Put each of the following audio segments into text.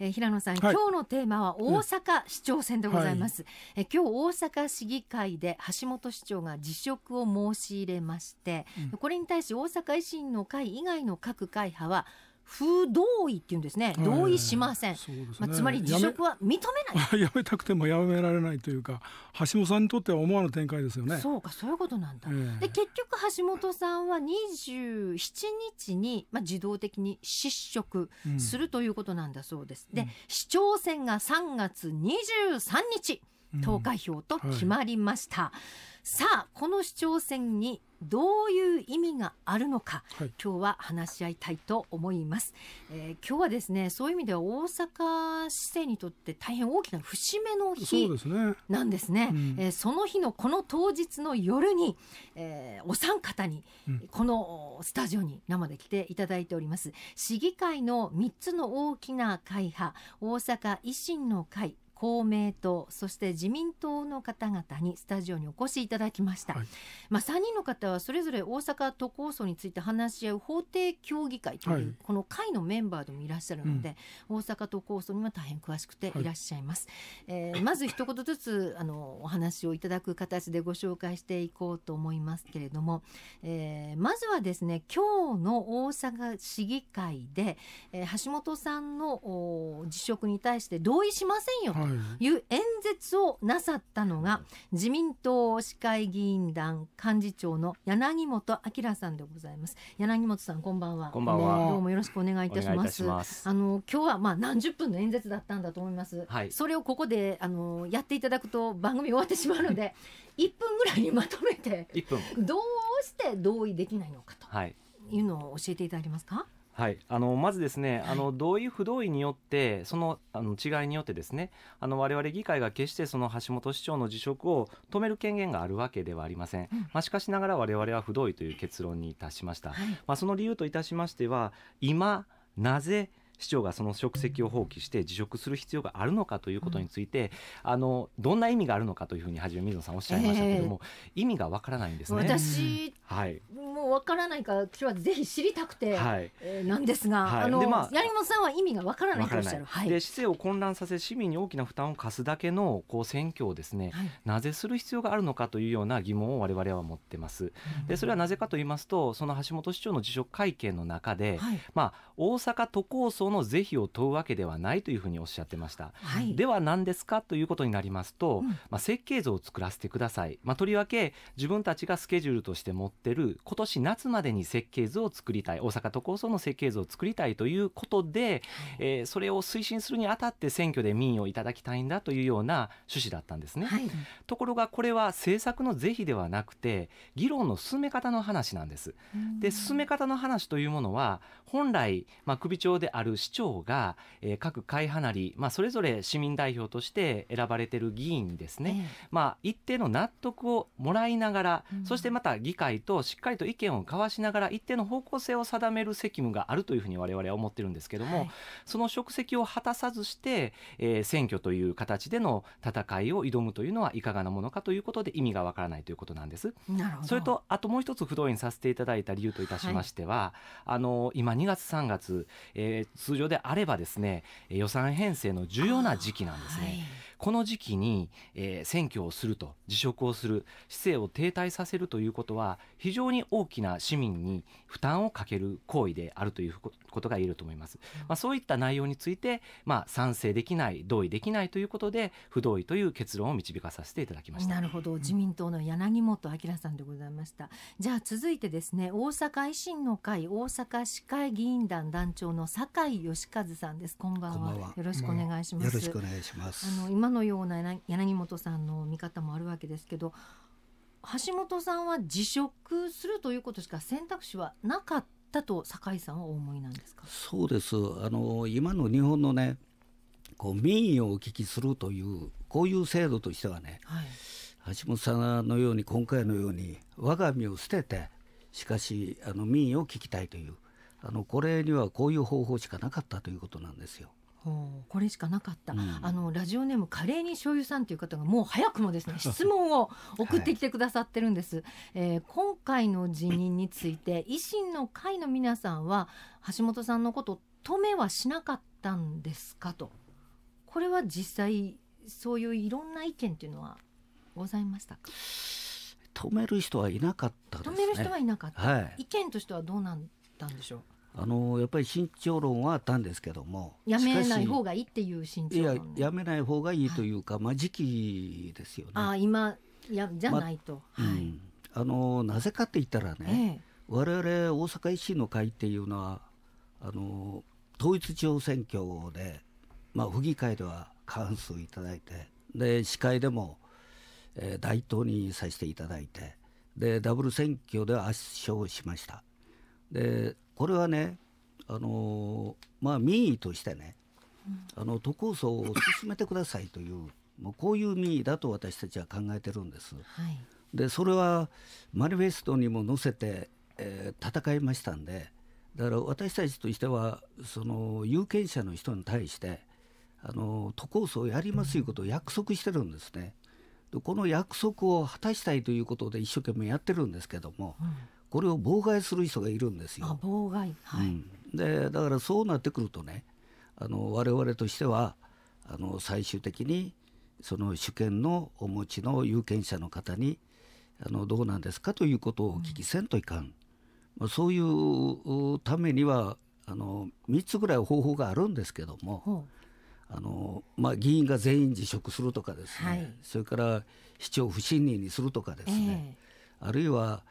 えー、平野さん、はい、今日のテーマは大阪市長選でございます、うんはい、え今日大阪市議会で橋本市長が辞職を申し入れまして、うん、これに対し大阪維新の会以外の各会派は不同意って言うんですね、同意しません、ね、まあ、つまり辞職は認めないやめたくてもやめられないというか橋本さんにとっては思わぬ展開ですよねそうかそういうことなんだ、えー、で結局橋本さんは27日に、まあ、自動的に失職するということなんだそうです、うん、で、市長選が3月23日投開票と決まりました、うんはいさあこの市長選にどういう意味があるのか、はい、今日は話し合いたいと思います、えー、今日はですねそういう意味では大阪市政にとって大変大きな節目の日なんですねそ、ねうん、えー、その日のこの当日の夜に、えー、お三方にこのスタジオに生で来ていただいております、市議会の3つの大きな会派大阪維新の会公明党そして自民党の方々にスタジオにお越しいただきました、はい、まあ、3人の方はそれぞれ大阪都構想について話し合う法定協議会という、この会のメンバーでもいらっしゃるので、うん、大阪都構想には大変詳しくていらっしゃいます、はい、えー、まず一言ずつあのお話をいただく形でご紹介していこうと思いますけれども、えー、まずはですね今日の大阪市議会で、えー、橋本さんの辞職に対して同意しませんよという演説をなさったのが自民党市会議員団幹事長の柳本明さんでございます柳本さんこんばんはこんばんは、どうもよろしくお願いいたしますあの今日はまあ何十分の演説だったんだと思います、はい、それをここであのやっていただくと番組終わってしまうので1 分ぐらいにまとめて1分どうして同意できないのかというのを教えていただけますか、はいはい、あのまずですね、はい、あの同意不同意によってそのあの違いによってですねあの我々議会が決してその橋本市長の辞職を止める権限があるわけではありません、うん、まあ、しかしながら我々は不同意という結論に達しました、はい、まあ、その理由といたしましては今なぜ市長がその職責を放棄して辞職する必要があるのかということについて、うん、あのどんな意味があるのかというふうにはじめ水野さんおっしゃいましたけれども、えー、意味がわからないんですね。私、はい、もうわからないから今日はぜひ知りたくて、はいえー、なんですが、はい、あの、でまあ、槍本さんは意味がわからないとおっしゃる。はい、で市政を混乱させ市民に大きな負担を課すだけのこう選挙をですね、はい、なぜする必要があるのかというような疑問を我々は持ってます。でそれはなぜかと言いますとその橋本市長の辞職会見の中で、はい、まあ大阪都構想当の是非を問うわけではないというふうにおっしゃってました、はい、では何ですかということになりますと、うん、まあ、設計図を作らせてください、まあ、とりわけ自分たちがスケジュールとして持ってる今年夏までに設計図を作りたい大阪都構想の設計図を作りたいということで、はい、えー、それを推進するにあたって選挙で民意をいただきたいんだというような趣旨だったんですね、はい、ところがこれは政策の是非ではなくて議論の進め方の話なんです、で進め方の話というものは本来、まあ、首長である市長が、えー、各会派なり、まあ、それぞれ市民代表として選ばれてる議員にですね、えまあ、一定の納得をもらいながら、うん、そしてまた議会としっかりと意見を交わしながら、一定の方向性を定める責務があるというふうに我々は思ってるんですけども、はい、その職責を果たさずして、えー、選挙という形での戦いを挑むというのはいかがなものかということで意味がわからないということなんです。それと、あともう一つ不動員させていただいた理由といたしましては、はい、あの、今2月3月、えー通常であればですね予算編成の重要な時期なんですね。この時期に、えー、選挙をすると辞職をする市政を停滞させるということは非常に大きな市民に負担をかける行為であるということが言えると思います、まあ、そういった内容について、まあ、賛成できない同意できないということで不同意という結論を導かさせていただきましたなるほど自民党の柳本明さんでございましたじゃあ続いてですね大阪維新の会大阪市会議員団団長の酒井義和さんですこんばんはよろしくお願いします、まあ、よろしくお願いしますあの今今のような柳本さんの見方もあるわけですけど橋本さんは辞職するということしか選択肢はなかったと酒井さんはお思いなんですかそうですあの今の日本のねこう民意をお聞きするというこういう制度としてはね、はい、橋本さんのように今回のように我が身を捨ててしかしあの民意を聞きたいというあのこれにはこういう方法しかなかったということなんですよ。これしかなかった、うん、あのラジオネームカレーに醤油さんという方がもう早くもですね 質問を送ってきてくださってるんです、はい、えー、今回の辞任について維新の会の皆さんは橋本さんのこと止めはしなかったんですかとこれは実際そういういろんな意見というのはございましたか止める人はいなかった、ね、止める人はいなかった、はい、意見としてはどうなんだんでしょうあのやっぱり慎重論はあったんですけどもやめない方がいいっていう慎重論ややめない方がいいというか、はい、まあ時期ですよねあ今やじゃないと、まはい、うん、あのなぜかって言ったらね、ええ、我々大阪維新の会っていうのはあの統一地方選挙で、まあ、府議会では過半数いただいてで市会でも、えー、大統にさせていただいてでダブル選挙で圧勝しましたでこれはねあの、まあ、民意としてねあの都構想を進めてくださいという もうこういう民意だと私たちは考えてるんです。はい、でそれはマニフェストにも載せて、えー、戦いましたんでだから私たちとしてはその有権者の人に対してあの都構想をやりますということを約束してるんですね。でこの約束を果たしたいということで一生懸命やってるんですけども、うんこれを妨害する人がいるんですよ。妨害、はい、うん、でだからそうなってくるとねあの我々としてはあの最終的にその主権のお持ちの有権者の方にあのどうなんですかということをお聞きせんといかん、うん、そういうためにはあの3つぐらい方法があるんですけども。あのまあ、議員が全員辞職するとかですね、はい、それから市長不信任にするとかですね、えー、あるいは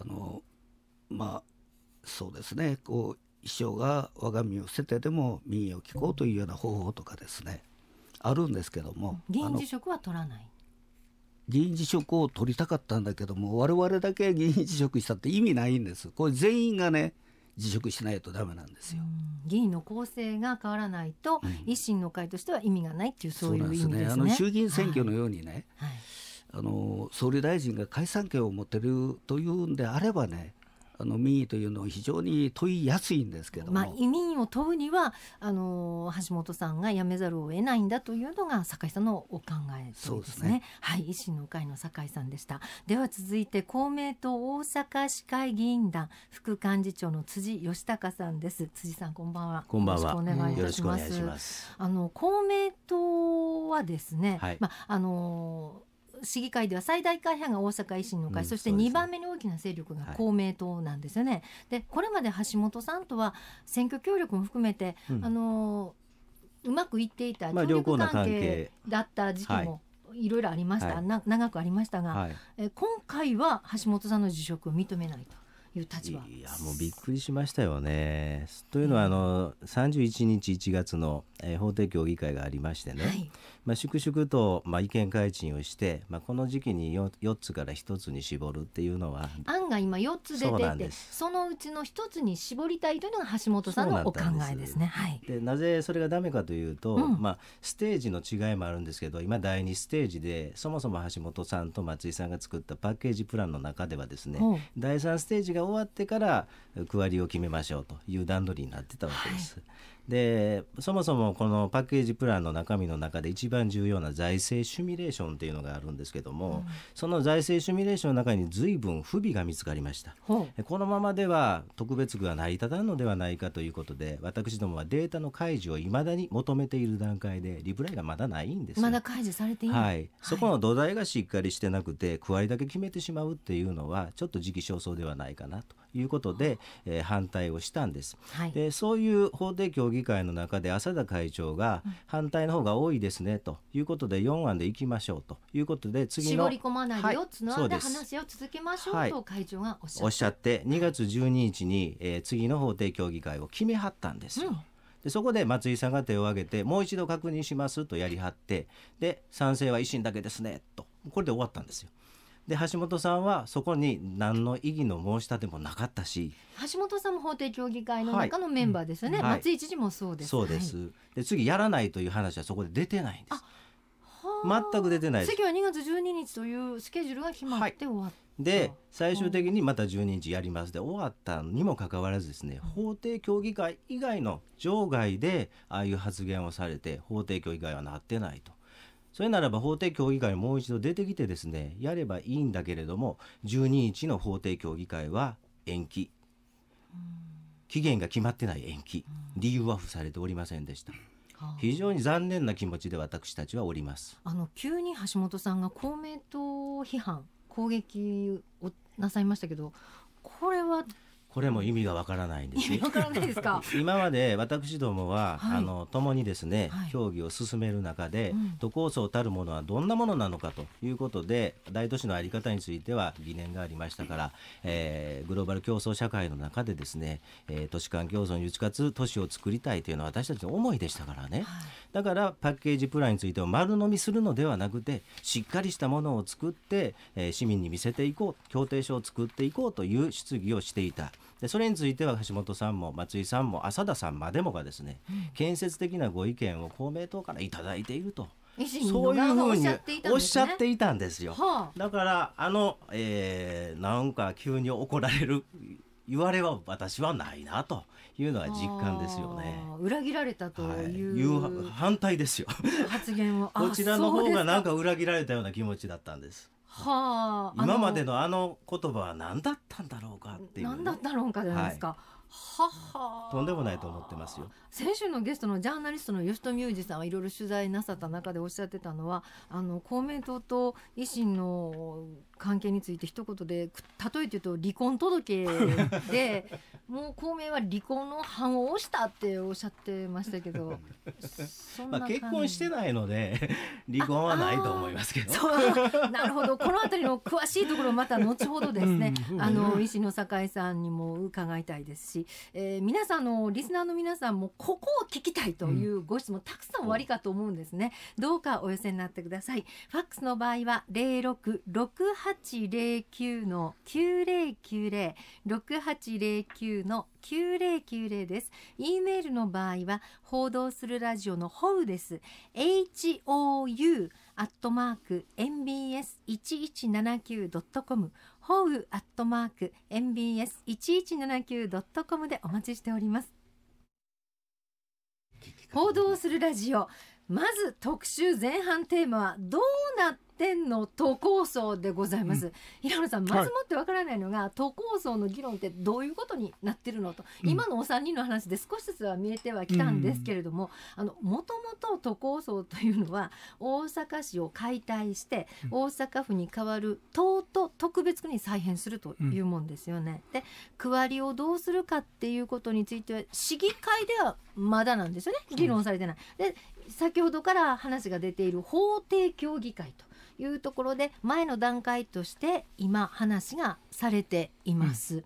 あのまあそうですねこう衣装が我が身を捨ててでも民意を聞こうというような方法とかですねあるんですけども議員辞職は取らない議員辞職を取りたかったんだけども我々だけ議員辞職したって意味ないんですこれ全員がね辞職しないとダメなんですよ。議員の構成が変わらないと、うん、維新の会としては意味がないっていうそういう意味ですね。すねあの衆議院選挙のようにね、はいはいあの総理大臣が解散権を持てるというんであればねあの民意というのは非常に問いやすいんですけどまあ、移民を問うにはあの橋本さんが辞めざるを得ないんだというのが坂井さんのお考えですね。すねはい、維新の会の坂井さんでした。では続いて公明党大阪市会議員団副幹事長の辻義隆さんです。辻さんこんばんは。こんばんは。よろしくお願いします。あの公明党はですね、はい、まああの市議会では最大会派が大阪維新の会、うん、そして2番目に大きな勢力が公明党なんですよね。はい、でこれまで橋本さんとは選挙協力も含めて、うん、あのうまくいっていた協力関係だった時期もいろいろありました、はい、長くありましたが、はい、え今回は橋本さんの辞職を認めないと。いう立場いやもうびっくりしましたよね。というのはあの31日1月の、えー、法定協議会がありましてね、はい、まあ、粛々と、まあ、意見改陳をして、まあ、この時期に 4, 4つから1つに絞るっていうのは案が今4つ出ててそのうちの1つに絞りたいというのが橋本さんのお考えですね。で、はい、なぜそれがダメかというと、うん、まあ、ステージの違いもあるんですけど今第2ステージでそもそも橋本さんと松井さんが作ったパッケージプランの中ではですね第3ステージが終わってから区割りを決めましょうという段取りになってたわけです。はいでそもそもこのパッケージプランの中身の中で一番重要な財政シミュレーションっていうのがあるんですけども、うん、その財政シミュレーションの中に随分不備が見つかりました、このままでは特別区が成り立たんのではないかということで私どもはデータの開示をいまだに求めている段階でリプライがまだないんですまだ開示されていな、い、はい、そこの土台がしっかりしてなくて区割りだけ決めてしまうっていうのはちょっと時期尚早ではないかなということで、えー、反対をしたんです、はい、でそういう法定協議会の中で浅田会長が反対の方が多いですねということで4案でいきましょうということで次の絞り込まないよ、つ、は、なで話を続けましょうと会長がおっしゃって,、はい、っって2月12日に、えー、次の法定協議会を決めはったんですよ。うんでそこで松井さんが手を挙げてもう一度確認しますとやりはってで賛成は維新だけですねとこれで終わったんですよ。で橋本さんはそこに何の異議の申し立てもなかったし橋本さんも法定協議会の中のメンバーですよね、はい、松井知事もそうです、そうです、で次やらないという話はそこで出てないんです全く出てない次は2月12日というスケジュールが決まって終わった、で最終的にまた12日やりますで終わったにもかかわらずですね法定協議会以外の場外でああいう発言をされて法定協議会はなってないとそれならば法定協議会にもう一度出てきてですねやればいいんだけれども12日の法定協議会は延期期限が決まってない延期理由は付されておりませんでした。非常に残念な気持ちで私たちはおりますあの急に橋本さんが公明党批判攻撃をなさいましたけどこれはこれも意味がわからないんです。わからないですか。今まで私どもは、はい、あの共にですね、はい、競技を進める中で、都構想たるものはどんなものなのかということで、大都市のあり方については疑念がありましたから、えー、グローバル競争社会の中でですね、えー、都市間競争に打ち勝つ都市を作りたいというのは私たちの思いでしたからね。はい、だからパッケージプランについては丸飲みするのではなくて、しっかりしたものを作って、えー、市民に見せていこう、協定書を作っていこうという質疑をしていた。でそれについては橋本さんも松井さんも浅田さんまでもがですね、建設的なご意見を公明党から頂いていると。そういうふうにおっしゃっていたんですよ。だからあの、えー、なんか急に怒られる言われは私はないなというのは実感ですよね。裏切られたというはい、いう反対ですよ。発言を こちらの方がなんか裏切られたような気持ちだったんです。はあ、今までのあの言葉は何だったんだろうかっていう、ね、何だったろうかじゃないですか、はいははとんでもないと思ってますよ先週のゲストのジャーナリストの吉富裕二さんはいろいろ取材なさった中でおっしゃってたのはあの公明党と維新の関係について一言で例えて言うと離婚届で もう公明は離婚の反応をしたっておっしゃってましたけど まあ結婚してないので 離婚はないと思いますけどなるほどこの辺りの詳しいところまた後ほどですね、うん、あの石野酒井さんにも伺いたいですし、えー、皆さんのリスナーの皆さんもここを聞きたいというご質問、たくさん終わりかと思うんですね、どうかお寄せになってくださいファックスの場合は零六六八零九の九零九零六八零九9の9090です。e メールの場合は、報道するラジオのホウです。hou アットマーク mbs1179.com ホウアットマーク mbs1179.com でお待ちしております。報道するラジオまず特集前半テーマはどうなってんの都構想でございます、うん、平野さんまずもってわからないのが、はい、都構想の議論ってどういうことになってるのと、うん、今のお三人の話で少しずつは見えてはきたんですけれども、もともと都構想というのは大阪市を解体して大阪府に代わる党と特別区に再編するというもんですよね。で区割りをどうするかっていうことについては市議会ではまだなんですよね議論されてない。で先ほどから話が出ている法定協議会というところで前の段階として今話がされています。うん、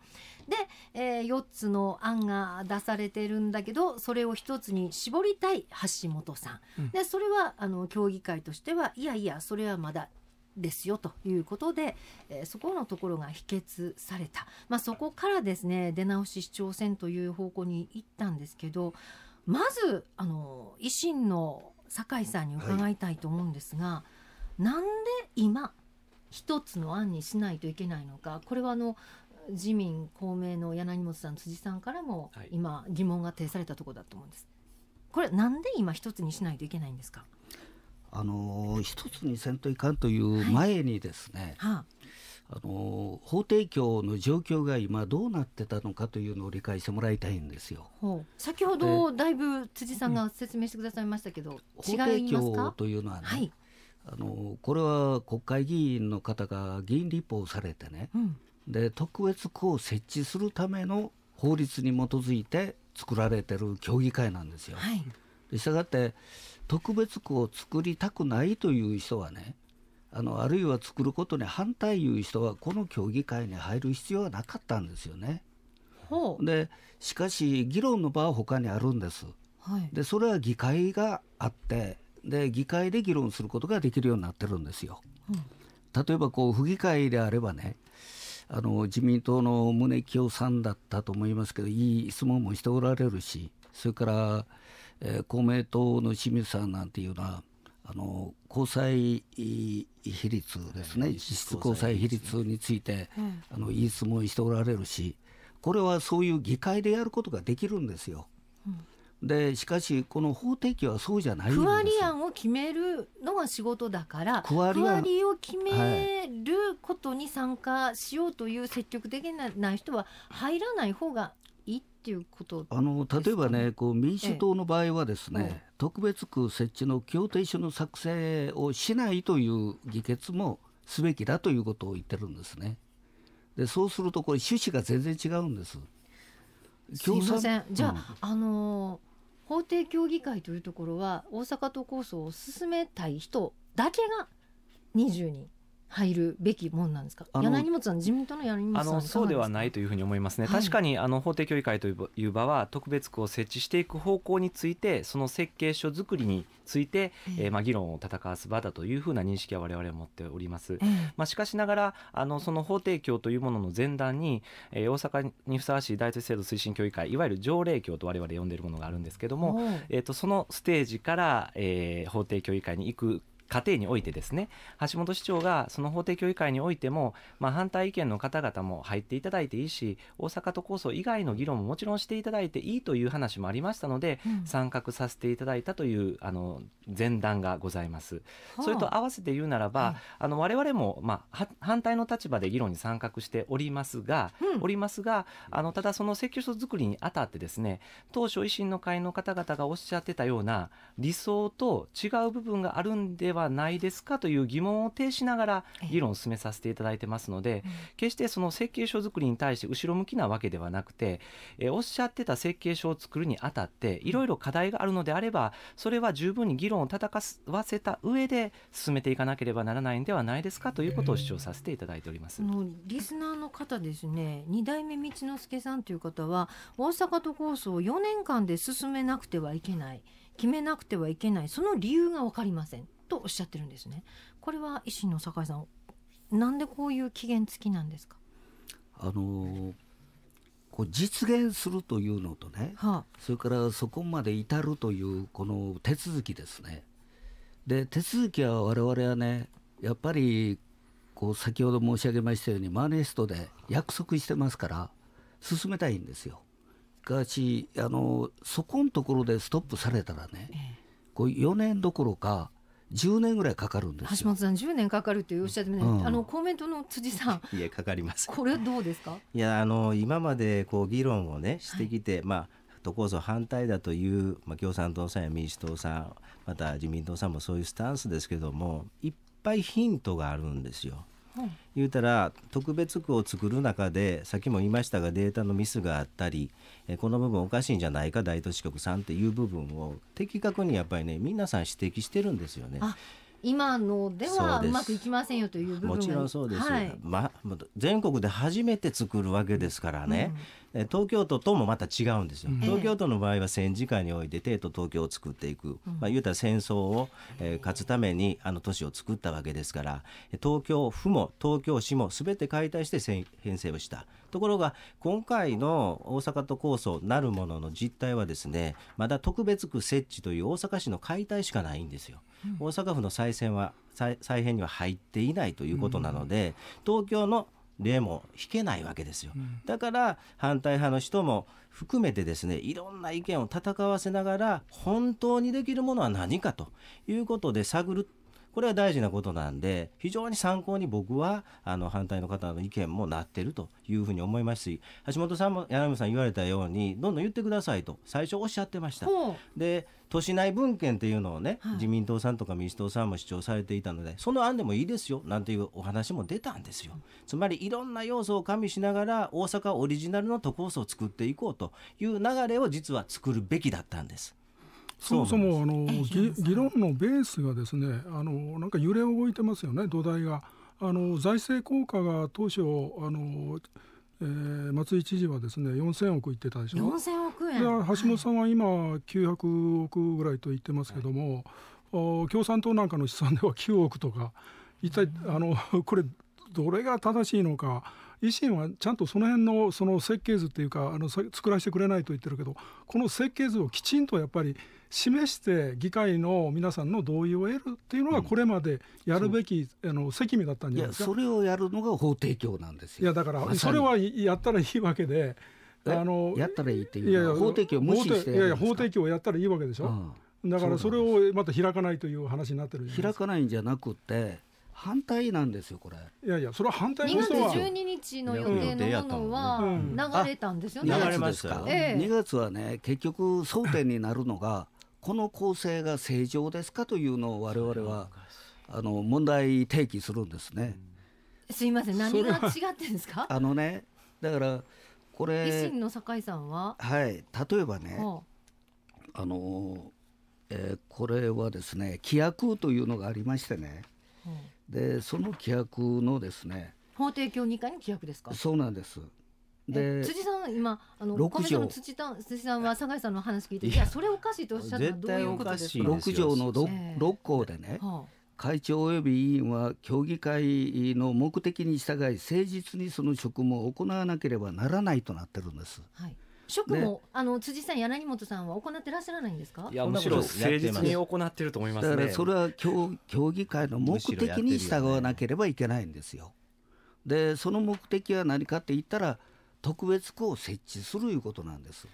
で、えー、4つの案が出されてるんだけどそれを1つに絞りたい橋本さん。うん、でそれはあの協議会としてはいやいやそれはまだですよということで、えー、そこのところが否決された、まあ、そこからですね出直し市長選という方向に行ったんですけどまずあの維新の酒井さんに伺いたいと思うんですが、はい、なんで今一つの案にしないといけないのかこれはあの自民公明の柳本さん辻さんからも今疑問が呈されたところだと思うんです。これなんで今一つにしないといけないんですかあの一つにせんといかんという前にですね、はいはああの法定教の状況が今どうなってたのかというのを理解してもらいたいんですよ。先ほどだいぶ辻さんが説明してくださいましたけど、うん、法廷というのはね、はい、あのこれは国会議員の方が議員立法されてね、うん、で特別区を設置するための法律に基づいて作られてる協議会なんですよ。はい、したがって特別区を作りたくないという人はねあのあるいは作ることに反対いう人はこの協議会に入る必要はなかったんですよね。でしかし議論の場は他にあるんです。はい、でそれは議会があってで議会で議論することができるようになってるんですよ。うん、例えばこう府議会であればねあの自民党の宗清さんだったと思いますけどいい質問もしておられるしそれから、えー、公明党の清水さんなんていうのはあの交際比率ですね、実質交際比率について、あのいい質問しておられるし、これはそういう議会でやることができるんですよ。でしかし、この法定期はそうじゃないんです区割り案を決めるのが仕事だから、区割りを決めることに参加しようという積極的な人は入らない方がっていうことあの例えばね、こう民主党の場合はですね、ええ、特別区設置の協定書の作成をしないという議決もすべきだということを言ってるんですね。でそうすると、これ、趣旨が全然違うんです。すみません、じゃあ、うん、あの法定協議会というところは、大阪都構想を進めたい人だけが20人。入るべきもんなんですか柳本さん自民党の柳本さんそうではないというふうに思いますね、はい、確かにあの法定協議会という場は特別区を設置していく方向についてその設計書作りについて、えー、まあ、議論を戦わす場だというふうな認識は我々は持っております、えー、まあ、しかしながらあのその法定協というものの前段に、えー、大阪にふさわしい大都制度推進協議会いわゆる条例協と我々呼んでいるものがあるんですけども、えっと、そのステージから、えー、法定協議会に行く過程においてですね橋本市長がその法定協議会においても、まあ、反対意見の方々も入っていただいていいし大阪都構想以外の議論ももちろんしていただいていいという話もありましたので、うん、参画させていただいたというあの前段がございます。はあ、それと合わせて言うならば、はい、あの我々も、まあ、反対の立場で議論に参画しておりますが、うん、おりますがあのただその請求書作りにあたってですね当初維新の会の方々がおっしゃってたような理想と違う部分があるんでははないですかという疑問を呈しながら議論を進めさせていただいてますので、決してその設計書作りに対して後ろ向きなわけではなくて、えおっしゃってた設計書を作るにあたっていろいろ課題があるのであればそれは十分に議論を戦わせた上で進めていかなければならないんではないですかということを主張させていただいております。リスナーの方ですね2代目道之助さんという方は大阪都構想を4年間で進めなくてはいけない決めなくてはいけないその理由が分かりませんとおっしゃってるんですねこれは維新の酒井さんなんでこういう期限付きなんですかあのこう実現するというのとね、はあ、それからそこまで至るというこの手続きですねで手続きは我々はねやっぱりこう先ほど申し上げましたようにマーネストで約束してますから進めたいんですよ。しかしあのそこのところでストップされたらね、こう4年どころか10年ぐらいかかるんです橋本さん10年かかるっておっしゃってね、うん、あのコメントの辻さんいやかかりますこれはどうですかいやあの今までこう議論をねしてきて、はい、まあ都構想反対だという、まあ、共産党さんや民主党さんまた自民党さんもそういうスタンスですけどもいっぱいヒントがあるんですよ。言うたら特別区を作る中でさっきも言いましたがデータのミスがあったりこの部分おかしいんじゃないか大都市局さんっていう部分を的確にやっぱりね皆さん指摘してるんですよね。今のではうまくいきませんよという部分もちろんそうです、はい、まあ、全国で初めて作るわけですからね、うん、東京都ともまた違うんですよ。東京都の場合は戦時下において帝都東京を作っていく、まあ、言うたら戦争を、えー、勝つためにあの都市を作ったわけですから東京府も東京市も全て解体して編成をした。ところが今回の大阪都構想なるものの実態はですねまだ特別区設置という大阪市の解体しかないんですよ。うん、大阪府の再選は再編には入っていないということなので、うん、東京の例も引けないわけですよ、だから反対派の人も含めてですねいろんな意見を戦わせながら本当にできるものは何かということで探るこれは大事なことなんで非常に参考に僕はあの反対の方の意見もなってるというふうに思いますし橋本さんも柳村さん言われたようにどんどん言ってくださいと最初おっしゃってました。で都市内分権っていうのをね、自民党さんとか民主党さんも主張されていたのでその案でもいいですよなんていうお話も出たんですよ。つまりいろんな要素を加味しながら大阪オリジナルの都構想を作っていこうという流れを実は作るべきだったんです。そもそもあの議論のベースがですねあのなんか揺れ動いてますよね土台が。あの財政効果が当初あのえー、松井知事はですね4000億言ってたでしょ4000億円橋本さんは今900億ぐらいと言ってますけども、はい、共産党なんかの試算では9億とか一体あのこれどれが正しいのか維新はちゃんとその辺のその設計図っていうかあの作らせてくれないと言ってるけどこの設計図をきちんとやっぱり示して議会の皆さんの同意を得るっていうのがこれまでやるべき、うん、あの責務だったんじゃないですかそれをやるのが法提供なんですよいやだからそれはやったらいいわけで。あのやったらいいっていう法定教を無視していやいや法定教をやったらいいわけでしょ、うん、だからそれをまた開かないという話になってる開かないんじゃなくて反対なんですよこれいやいやそれは反対の人は2月12日の予定のものは流れたんですよね、うん、流れますか、え2月はね結局争点になるのが この構成が正常ですかというのを我々はあの問題提起するんですね、うん、すいません何が違ってんですかあのねだからこれ維新の酒井さんははい例えばねあの、えー、これはですね規約というのがありましてね、うんでその規約のですね法定協議会の規約ですかそうなんですで辻さん今あの六条の辻さん辻さんは酒井さんの話聞いていやそれおかしいとおっしゃったのはどういうことですか六条の六六項でね、はあ会長及び委員は協議会の目的に従い誠実にその職務を行わなければならないとなってるんです。はい職務、ね、あの辻さん、柳本さんは行ってらっしゃらないんですかいや、むしろ誠実に行ってると思います、ね、だからそれは協協議会の目的に従わなければいけないんですよ。で、その目的は何かって言ったら、特別区を設置するいうことなんです。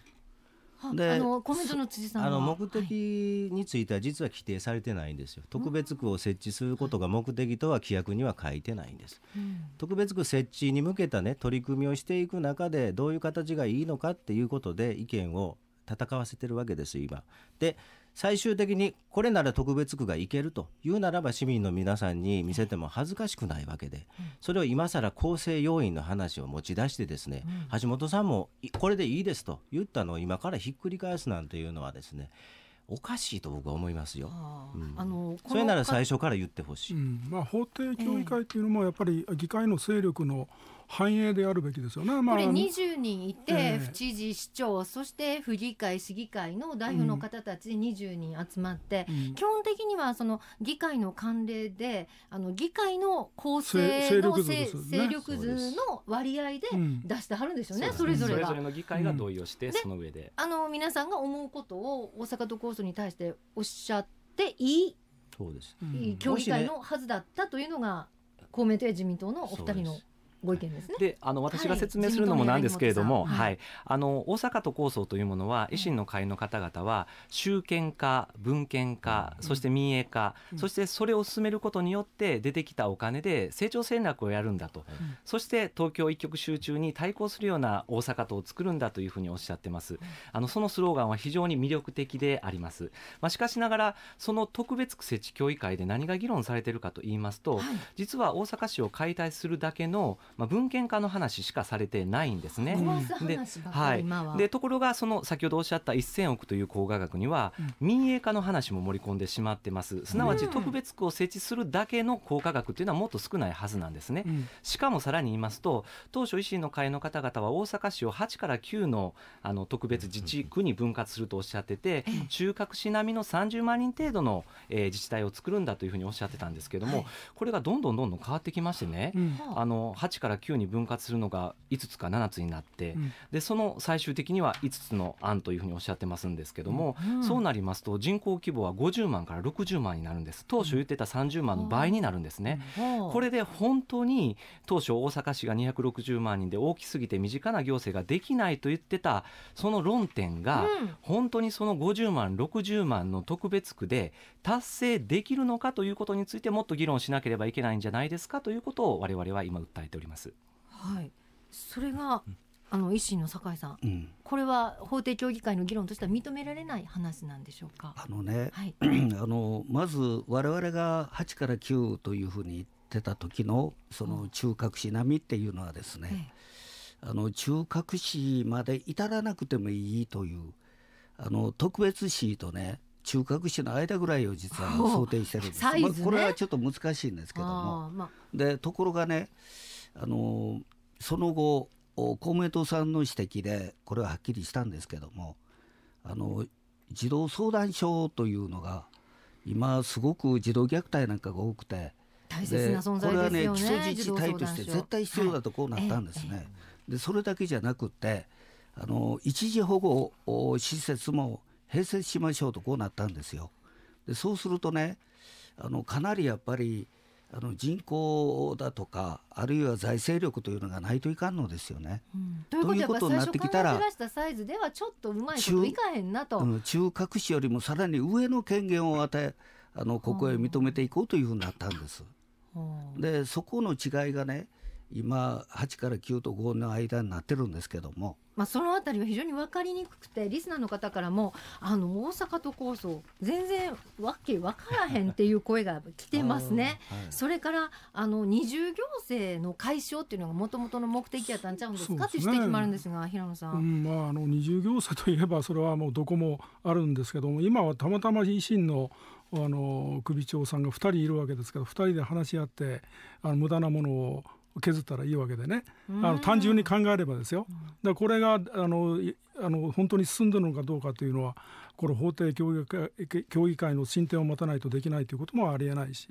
であの米園辻さんあの目的については実は規定されてないんですよ、はい、特別区を設置することが目的とは規約には書いてないんです、うん、特別区設置に向けたね取り組みをしていく中でどういう形がいいのかっていうことで意見を戦わせてるわけです今で最終的にこれなら特別区がいけるというならば市民の皆さんに見せても恥ずかしくないわけで、それを今更構成要員の話を持ち出してですね、橋本さんもこれでいいですと言ったのを今からひっくり返すなんていうのはですねおかしいと僕は思いますよ。あのそれなら最初から言ってほしい、まあ、法定協議会というのもやっぱり議会の勢力の繁栄であるべきですよね、まあ、これ20人いて、えー、府知事、市長そして府議会、市議会の代表の方たち20人集まって、うん、基本的にはその議会の慣例であの議会の構成の勢力図の割合で出してはるんですよね、うん、それぞれが。それの議会が同意をして、うん、その上であの皆さんが思うことを大阪都構想に対しておっしゃっていいそうです、協議会のはずだったというのが、公明党や自民党のお二人の。ご意見ですね。で、あの私が説明するのもなんですけれども、はい、はい、あの大阪都構想というものは維新の会の方々は集権化、文献化、そして民営化、うん、そしてそれを進めることによって出てきたお金で成長戦略をやるんだと、うん、そして東京一極集中に対抗するような大阪都を作るんだというふうにおっしゃってます。あのそのスローガンは非常に魅力的であります。まあしかしながらその特別区設置協議会で何が議論されているかと言いますと、はい、実は大阪市を解体するだけのまあ、文献化の話しかされてないんですね。ではい、でところがその先ほどおっしゃった1000億という高科学には、民営化の話も盛り込んでしまってます。すなわち特別区を設置するだけの工科学というのはもっと少ないはずなんですね。しかもさらに言いますと当初維新の会の方々は大阪市を8から9のあの特別自治区に分割するとおっしゃってて中核市並みの30万人程度の、えー、自治体を作るんだというふうにおっしゃってたんですけども、これがどんどんどんどん変わってきましてね、あの8 8から9に分割するのが5つか7つになって、うん、でその最終的には5つの案というふうにおっしゃってますんですけども、うん、そうなりますと人口規模は50万から60万になるんです当初言ってた30万の倍になるんですね、これで本当に当初大阪市が260万人で大きすぎて身近な行政ができないと言ってたその論点が本当にその50万60万の特別区で達成できるのかということについてもっと議論しなければいけないんじゃないですかということを我々は今訴えております。はい、それが、あの維新の酒井さん、うん、これは法定協議会の議論としては認められない話なんでしょうかあのね、はい、あのまず我々が8から9というふうに言ってた時のその中核市並みっていうのはですね、あの中核市まで至らなくてもいいというあの特別市とね中核市の間ぐらいを実は想定してるんです、ね、まあ、これはちょっと難しいんですけども、まあ、でところがねあのその後公明党さんの指摘でこれははっきりしたんですけどもあの児童相談所というのが今すごく児童虐待なんかが多くて大切な存在ですねこれはね基礎自治体として絶対必要だとこうなったんですね。でそれだけじゃなくてあの一時保護施設も併設しましょうとこうなったんですよ。でそうするとねあのかなりやっぱりあの人口だとかあるいは財政力というのがないといかんのですよね。うん、ということになってきたらサイズではちょっと中核市よりもさらに上の権限を与えあの国営認めていこうというふうになったんです。でそこの違いがね今8から9と5の間になってるんですけどもまあ、そのあたりは非常に分かりにくくてリスナーの方からもあの大阪都構想全然わけ分からへんっていう声が来てますね。はい、それからあの二重行政の解消っていうのがもともとの目的やったんちゃうんですかっていう指摘もあるんですが、平野さん、うん、まあ、あの二重行政といえばそれはもうどこもあるんですけども今はたまたま維新のあの首長さんが2人いるわけですけど2人で話し合ってあの無駄なものを削ったらいいわけでね、あの単純に考えればですよ。だこれがあのあの本当に進んでるのかどうかというのはこれ法廷協議会協議会の進展を待たないとできないということもありえないし、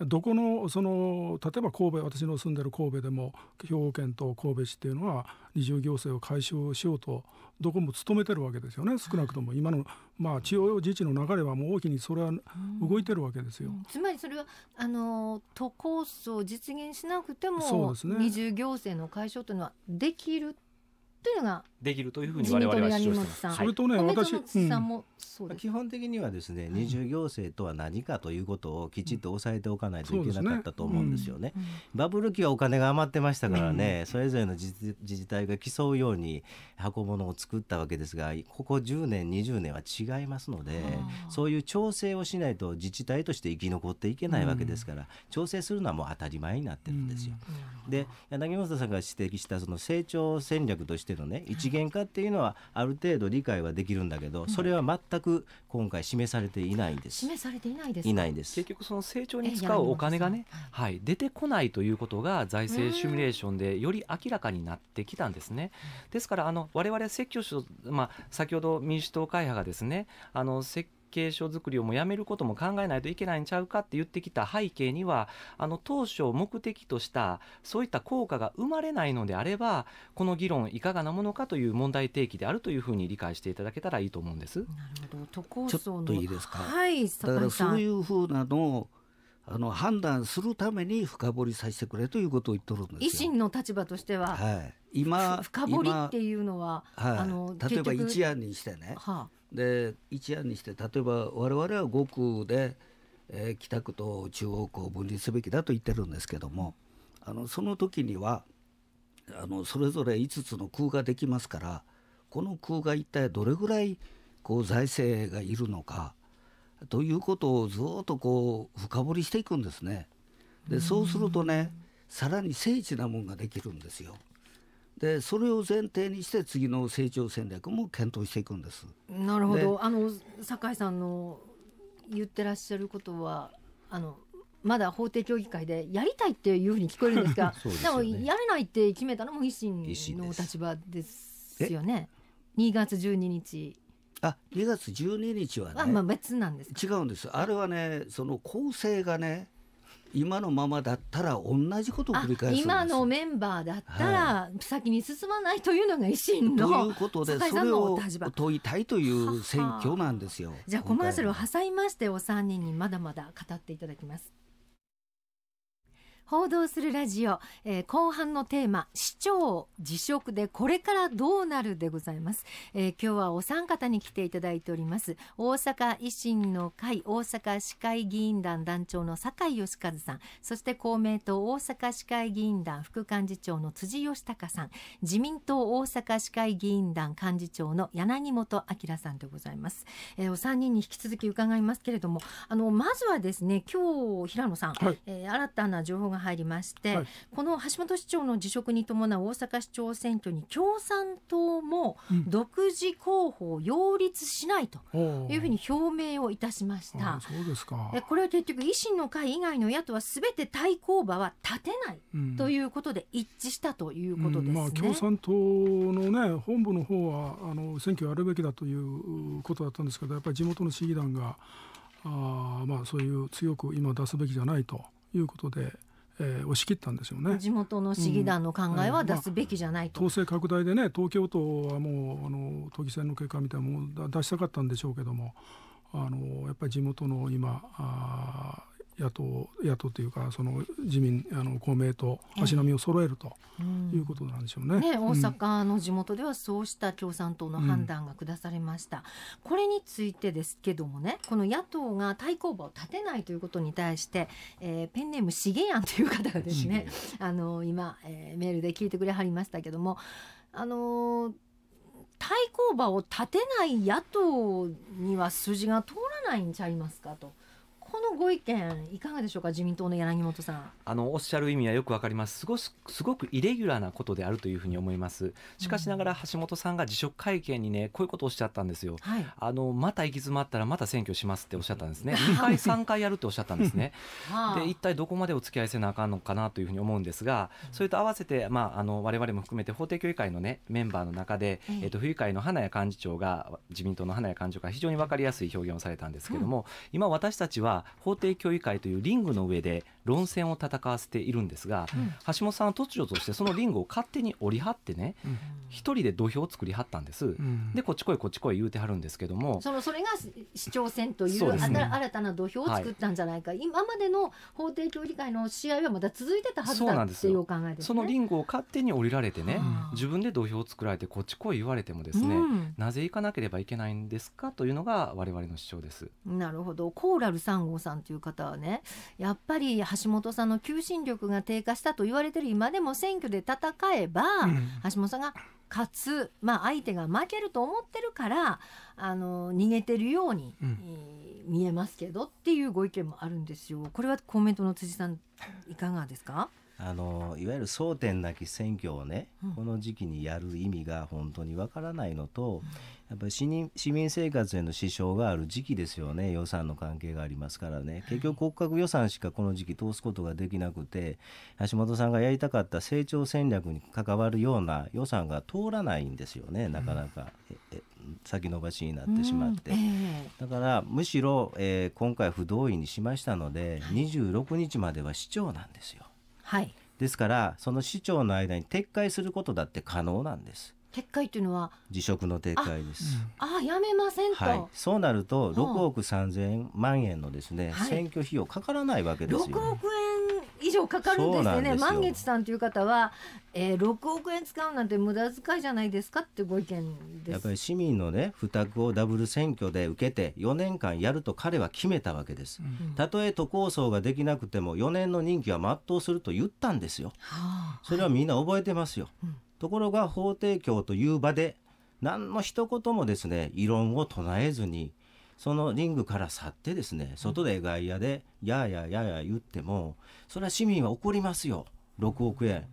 うん、どこのその例えば神戸私の住んでる神戸でも兵庫県と神戸市っていうのは二重行政を解消しようとどこも努めてるわけですよね少なくとも今の、まあ、地方自治の流れはもう大きにそれは動いてるわけですよ。うん、つまりそれはあの都構想を実現しなくても、ね、二重行政の解消というのはできるというのができるというふうに我々は主張してます。それとね、はい、私、うん、基本的にはですね、二重行政とは何かということをきちっと押さえておかないといけなかったと思うんですよね。ねうん、バブル期はお金が余ってましたからね、うん、それぞれの自治体が競うように箱物を作ったわけですが、ここ10年20年は違いますので、そういう調整をしないと自治体として生き残っていけないわけですから、調整するのはもう当たり前になってるんですよ。で、柳本さんが指摘したその成長戦略としてのね、一次元化っていうのはある程度理解はできるんだけど、それは全く今回示されていないんです。示されていないですいないです。結局その成長に使うお金がね、はい、出てこないということが財政シミュレーションでより明らかになってきたんですね。ですからあの我々説教しまあ先ほど民主党会派がですね、あの説継書作りをもうやめることも考えないといけないんちゃうかって言ってきた背景にはあの当初目的としたそういった効果が生まれないのであればこの議論いかがなものかという問題提起であるというふうに理解していただけたらいいと思うんです。なるほど都構想いいですか、はい、だからそういうふうなのあの判断するために深掘りさせてくれということを言っとるんです維新の立場としては、はい、今深掘りっていうのは、はい、あの例えば一案にしてね、はあで一夜にして例えば我々は5区で、えー、北区と中央区を分離すべきだと言ってるんですけどもあのその時にはあのそれぞれ5つの空ができますからこの空が一体どれぐらいこう財政がいるのかということをずっとこう深掘りしていくんですね。でそうするとねさらに精緻なもんができるんですよ。でそれを前提にして次の成長戦略も検討していくんです。なるほどあの酒井さんの言ってらっしゃることはあのまだ法廷協議会でやりたいっていうふうに聞こえるんですが で、ね,、もやれないって決めたのも維新の立場ですよね。2月12日あ2月12日はね、まあ、別なんです違うんですあれはねその構成がね今のままだったら同じことを繰り返す今のメンバーだったら先に進まないというのが維新の、はい、ということでそれを問いたいという選挙なんですよ。ははじゃあコマーシャルを挟みましてお三人にまだまだ語っていただきます。報道するラジオ、えー、後半のテーマ、市長辞職でこれからどうなるでございます。えー、今日はお三方に来ていただいております。大阪維新の会、大阪市会議員団団長の坂井義和さん、そして公明党大阪市会議員団副幹事長の辻義隆さん、自民党大阪市会議員団幹事長の柳本明さんでございます。えー、お三人に引き続き伺いますけれども、あの、まずはですね、今日、平野さん、はい、え新たな情報が入りまして、はい、この橋本市長の辞職に伴う大阪市長選挙に共産党も独自候補を擁立しないというふうに表明をいたしました。うん、そうですかこれは結局維新の会以外の野党はすべて対抗馬は立てないということで一致したということです、ねうんうん、まあ、共産党の、ね、本部の方はあの選挙やるべきだということだったんですけどやっぱり地元の市議団があ、まあ、そういう強く今出すべきじゃないということで。えー、押し切ったんですよね地元の市議団の考えは出すべきじゃないと、うんまあ、統制拡大でね東京都はもうあの都議選の結果みたいなものを出したかったんでしょうけどもあのやっぱり地元の今あ野党野党というかその自民あの公明党足並みを揃えるということなんでしょうねうん大阪の地元ではそうした共産党の判断が下されました、うん、これについてですけどもねこの野党が対抗馬を立てないということに対して、えー、ペンネームしげやんという方がですね、うん、あの今、えー、メールで聞いてくれはりましたけどもあのー対抗馬を立てない野党には筋が通らないんちゃいますかと。このご意見いかがでしょうか自民党の柳本さんあのおっしゃる意味はよくわかりますすごすすごくイレギュラーなことであるというふうに思いますしかしながら橋本さんが辞職会見にねこういうことをおっしゃったんですよ、はい、あのまた行き詰まったらまた選挙しますっておっしゃったんですね2回3回やるっておっしゃったんですね で一体どこまでお付き合いせなあかんのかなというふうに思うんですがそれと合わせてまああの我々も含めて法廷協議会のねメンバーの中で、えっと、府議会の花屋幹事長が自民党の花屋幹事長が非常に分かりやすい表現をされたんですけども、うん、今私たちは法定協議会というリングの上で論戦を戦わせているんですが、うん、橋本さんは突如としてそのリングを勝手に折り張ってね、うん、一人で土俵を作りはったんです、うん、でこっち来いこっち来い言うてはるんですけどもそのそれが市長選という、ね、新たな土俵を作ったんじゃないか、はい、今までの法定協議会の試合はまだ続いてたはずだっていうお考えです、ね、そのリングを勝手に降りられてね、自分で土俵を作られてこっち来い言われてもですね、なぜ行かなければいけないんですかというのが我々の主張ですなるほどコーラル3号さんという方はねやっぱり橋橋本さんの求心力が低下したと言われてる今でも選挙で戦えば、橋本さんが勝つ、まあ、相手が負けると思ってるからあの逃げてるように、うんえー、見えますけどっていうご意見もあるんですよ。これはメントの辻さんいかがですかあのいわゆる争点なき選挙をね、うん、この時期にやる意味が本当にわからないのと、やっぱり市民市民生活への支障がある時期ですよね予算の関係がありますからね結局骨格予算しかこの時期通すことができなくて橋本さんがやりたかった成長戦略に関わるような予算が通らないんですよねなかなか、うん、先延ばしになってしまって、うんえー、だからむしろ、えー、今回不同意にしましたので26日までは市長なんですよ。はい、ですからその市長の間に撤回することだって可能なんです。撤回というのは辞職の撤回です。あ,、あやめませんはい、そうなると6億3 0万円のですね、はい、選挙費用かからないわけですよ、ね、億円以上かかるんですよね満月さんという方は、えー、6億円使うなんて無駄遣いじゃないですかってご意見ですやっぱり市民のね負託をダブル選挙で受けて4年間やると彼は決めたわけです、うん、たとえ都構想ができなくても4年の任期は全うすると言ったんですよ、はあ、それはみんな覚えてますよ、はい、ところが法廷協という場で何の一言もですね異論を唱えずにそのリングから去ってですね外で外野でやーやーやーやー言ってもそれは市民は怒りますよ6億円。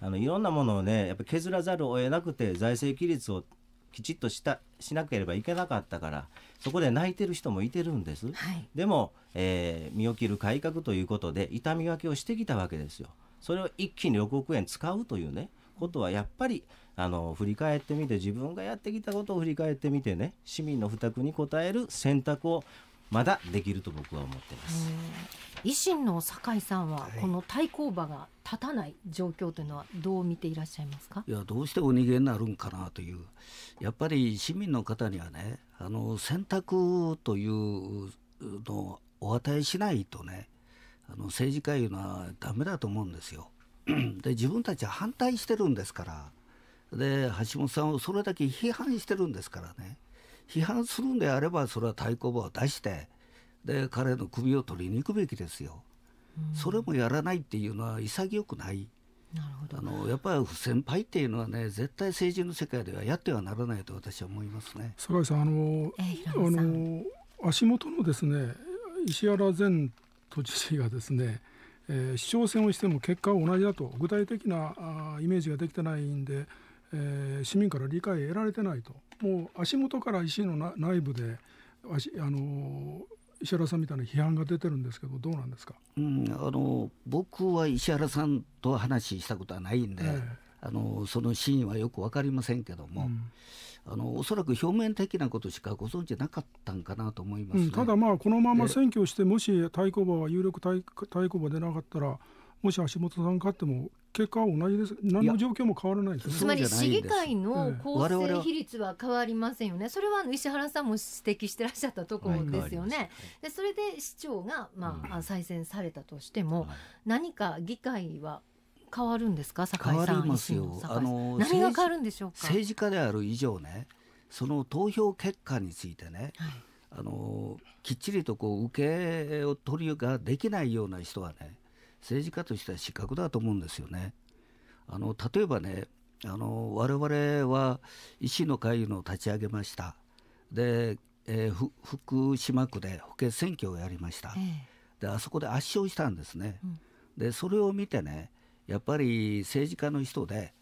あのいろんなものをねやっぱ削らざるを得なくて財政規律をきちっとしたしなければいけなかったからそこで泣いてる人もいてるんです、はい、でも、えー、身を切る改革ということで痛み分けをしてきたわけですよそれを一気に6億円使うというねことはやっぱりあの振り返ってみて自分がやってきたことを振り返ってみてね市民の負託に応える選択をまだできると僕は思ってます。維新の酒井さんはこの対抗馬が立たない状況というのはどう見ていらっしゃいますかいやどうしてお逃げになるんかなというやっぱり市民の方にはねあの選択というのをお与えしないとねあの政治家いうのはダメだと思うんですよ。で自分たちは反対してるんですから。で橋本さんをそれだけ批判してるんですからね批判するんであればそれは対抗馬を出してで彼の首を取りに行くべきですよ、それもやらないっていうのは潔くないなるほどあのやっぱり先輩っていうのはね絶対政治の世界ではやってはならないと私は思いますね酒井さんあのあの足元のですね石原前都知事がですね、えー、市長選をしても結果は同じだと具体的なあイメージができてないんでえー、市民から理解得られてないともう足元から石の内部であの石原さんみたいな批判が出てるんですけどどうなんですか、うん、あの僕は石原さんと話したことはないんで、ええ、あのその真意はよく分かりませんけども、うん、あのおそらく表面的なことしかご存知なかったんかなと思います、ねうん、ただまあこのまま選挙してもし対抗馬は有力対抗馬でなかったらもし橋本さん勝っても結果は同じです何の状況も変わらないです、ね、つまり市議会の構成比率は変わりませんよね、それは石原さんも指摘してらっしゃったところですよね、はいでそれで市長が、まあ再選されたとしても、うん、何か議会は変わるんですか酒井さんますよあの何が変わるんでしょうか政治家である以上ねその投票結果についてね、はい、あのきっちりとこう受け取りができないような人はね政治家としては失格だと思うんですよね。あの例えばねあの我々は維新の会の立ち上げましたで、えー、福島区で補欠選挙をやりました、えー、であそこで圧勝したんですね、うん、でそれを見てねやっぱり政治家の人で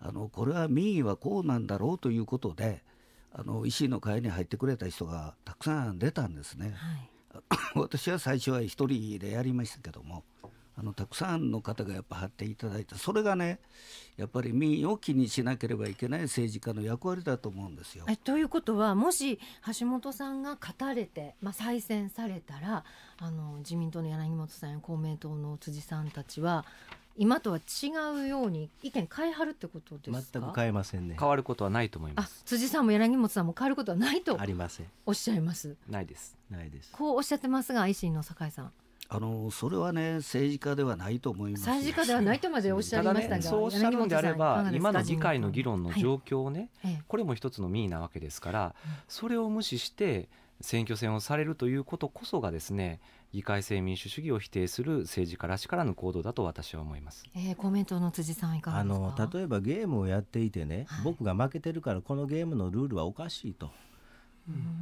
あのこれは民意はこうなんだろうということであの維新の会に入ってくれた人がたくさん出たんですね、はい、私は最初は1人でやりましたけども。あのたくさんの方がやっぱ張っていただいたそれがねやっぱり民意を気にしなければいけない政治家の役割だと思うんですよ。えということはもし橋本さんが勝たれて、まあ、再選されたらあの自民党の柳本さんや公明党の辻さんたちは今とは違うように意見変えはるってことです全く変えませんね変わることはないと思います辻さんも柳本さんも変わることはないとありませんおっしゃいますないですないですこうおっしゃってますが維新の酒井さんあのそれはね政治家ではないと思います。政治家ではないとまでおっしゃいましたが、ね、そうおっしゃるんであれば、今の議会の議論の状況をね、はい、これも一つの民意なわけですから、それを無視して選挙戦をされるということこそがですね、議会制民主主義を否定する政治家らしからぬ行動だと私は思います。えー、公明党の辻さんいかがですか。あの例えばゲームをやっていてね、はい、僕が負けてるからこのゲームのルールはおかしいと。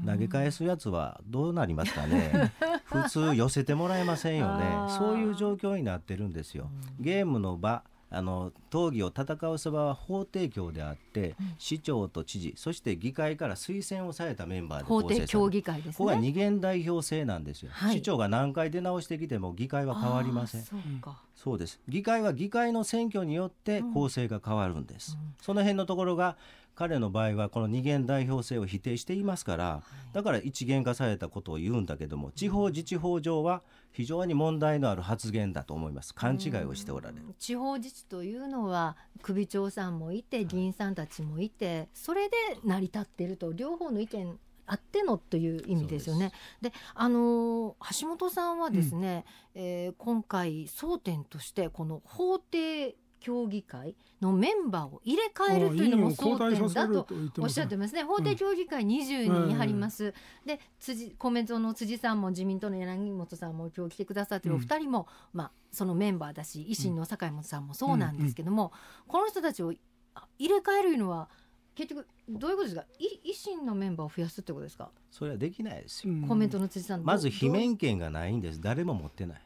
投げ返すやつはどうなりますかね 普通寄せてもらえませんよねそういう状況になってるんですよ。ゲームの場あの討議を戦うそばは法定協であって、うん、市長と知事そして議会から推薦をされたメンバーで構成される、ね、ここは二元代表制なんですよ、はい、市長が何回出直してきても議会は変わりませんかそうです議会は議会の選挙によって構成が変わるんです、うんうん、その辺のところが彼の場合はこの二元代表制を否定していますから、だから一元化されたことを言うんだけども地方自治法上は非常に問題のある発言だと思います勘違いをしておられる、地方自治というのは首長さんもいて議員さんたちもいて、はい、それで成り立っていると両方の意見あってのという意味ですよね。であの橋本さんはですね、うん、えー、今回争点としてこの法定協議会のメンバーを入れ替えるというのも争点だとおっしゃってますね法定協議会20人あります、で辻公明党の辻さんも自民党の柳本さんも今日来てくださってるお二人も、まあ、そのメンバーだし維新の坂井本さんもそうなんですけども、この人たちを入れ替えるのは結局どういうことですか維新のメンバーを増やすってことですかそれはできないですよ、コメントの辻さんまず罷免権がないんです誰も持ってない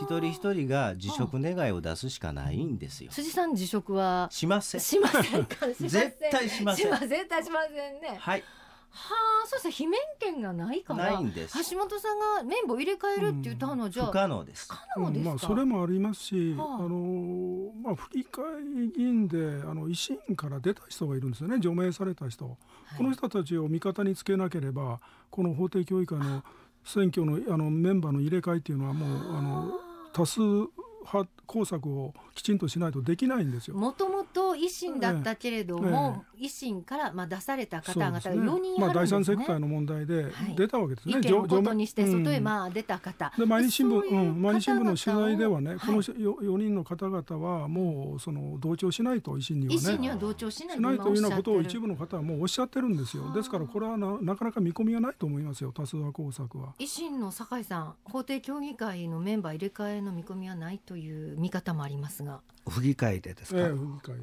一人一人が辞職願いを出すしかないんですよ。辻さん辞職はしません。しませんか。絶対しません。絶対しませんね。はい。はあ、そうですね。非免権がないから。ないんです。橋本さんが綿棒入れ替えるって言ったのじゃ、不可能です。不可能です、うまあそれもありますし、あ、のまあ振り替え議員であの維新から出た人がいるんですよね。除名された人、この人たちを味方につけなければこの法定協議会の選挙のあのメンバーの入れ替えというのはもうあの多数派工作をきちんとしないとできないんですよ。もともと維新だったけれども、えええ、維新からまあ出された方々が4人、ねね、まあ、第三セクターの問題で出たわけですね。はい、意見をにして外へまあ出た方。うん、で毎日新聞うん、毎日新聞の取材ではね、はい、この 4, 4人の方々はもうその同調しないと維新にはね。維新には同調しないしないというようなことを一部の方はもうおっしゃってるんですよ。ですからこれはななかなか見込みがないと思いますよ多数派工作は。維新の酒井さん法廷協議会のメンバー入れ替えの見込みはないとという見方もありますが不議会でですか、ええ、